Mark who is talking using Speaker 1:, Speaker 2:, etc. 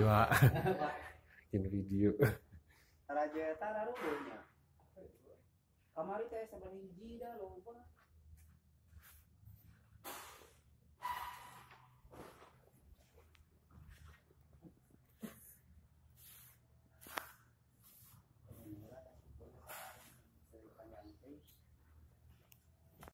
Speaker 1: Siwa. Bikin video.
Speaker 2: Taraja tararunya. Kamari teh saban hiji da loba.